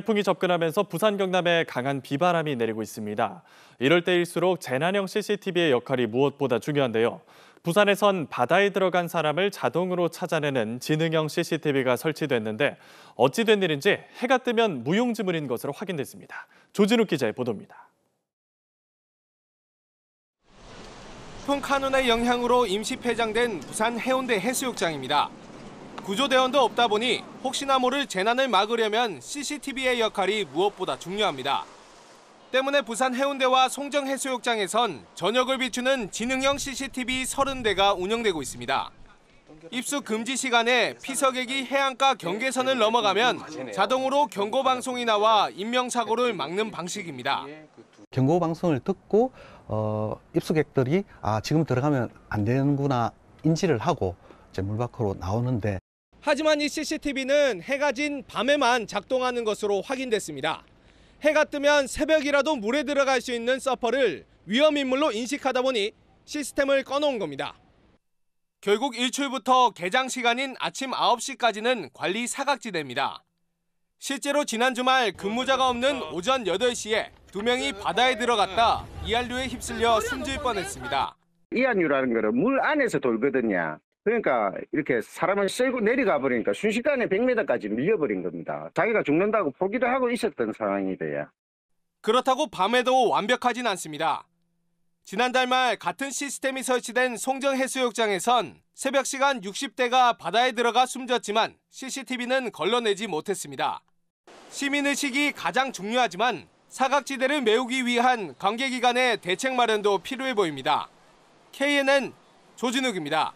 태풍이 접근하면서 부산 경남에 강한 비바람이 내리고 있습니다. 이럴 때일수록 재난형 CCTV의 역할이 무엇보다 중요한데요. 부산에선 바다에 들어간 사람을 자동으로 찾아내는 지능형 CCTV가 설치됐는데 어찌 된 일인지 해가 뜨면 무용지물인 것으로 확인됐습니다. 조진욱 기자의 보도입니다. 풍 카누의 영향으로 임시 폐장된 부산 해운대 해수욕장입니다. 구조대원도 없다 보니 혹시나 모를 재난을 막으려면 CCTV의 역할이 무엇보다 중요합니다. 때문에 부산 해운대와 송정해수욕장에선 저녁을 비추는 지능형 CCTV 30대가 운영되고 있습니다. 입수 금지 시간에 피서객이 해안가 경계선을 넘어가면 자동으로 경고 방송이 나와 인명사고를 막는 방식입니다. 경고 방송을 듣고 어, 입수객들이 아 지금 들어가면 안 되는구나 인지를 하고 이제 물 밖으로 나오는데 하지만 이 CCTV는 해가 진 밤에만 작동하는 것으로 확인됐습니다. 해가 뜨면 새벽이라도 물에 들어갈 수 있는 서퍼를 위험인물로 인식하다 보니 시스템을 꺼놓은 겁니다. 결국 일출부터 개장 시간인 아침 9시까지는 관리 사각지대입니다. 실제로 지난 주말 근무자가 없는 오전 8시에 두 명이 바다에 들어갔다 이안류에 휩쓸려 숨질 뻔했습니다. 이안류라는 거는 물 안에서 돌거든요. 그러니까 이렇게 사람을 쓸고 내려가 버리니까 순식간에 100m까지 밀려버린 겁니다. 자기가 죽는다고 포기를 하고 있었던 상황이 돼요. 그렇다고 밤에도 완벽하진 않습니다. 지난달 말 같은 시스템이 설치된 송정 해수욕장에선 새벽 시간 60대가 바다에 들어가 숨졌지만 CCTV는 걸러내지 못했습니다. 시민의식이 가장 중요하지만 사각지대를 메우기 위한 관계기관의 대책 마련도 필요해 보입니다. KNN 조진욱입니다.